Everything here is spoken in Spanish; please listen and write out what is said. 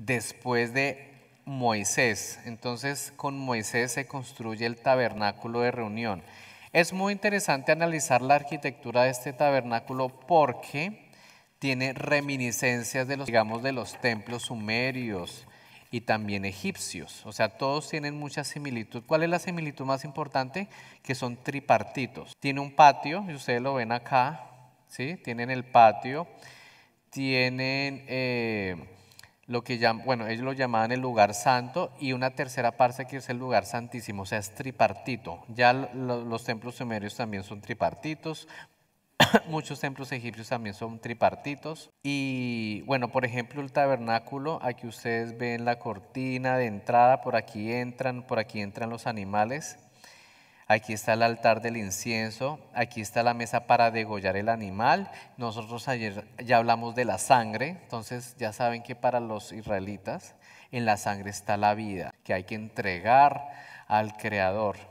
después de Moisés. Entonces con Moisés se construye el tabernáculo de reunión. Es muy interesante analizar la arquitectura de este tabernáculo porque tiene reminiscencias de los, digamos, de los templos sumerios y también egipcios. O sea, todos tienen mucha similitud. ¿Cuál es la similitud más importante? Que son tripartitos. Tiene un patio, y ustedes lo ven acá, ¿sí? Tienen el patio, tienen... Eh, lo que llaman, bueno, ellos lo llamaban el lugar santo y una tercera parte que es el lugar santísimo, o sea, es tripartito. Ya los templos sumerios también son tripartitos, muchos templos egipcios también son tripartitos. Y bueno, por ejemplo, el tabernáculo, aquí ustedes ven la cortina de entrada, por aquí entran, por aquí entran los animales aquí está el altar del incienso, aquí está la mesa para degollar el animal. Nosotros ayer ya hablamos de la sangre, entonces ya saben que para los israelitas en la sangre está la vida, que hay que entregar al Creador.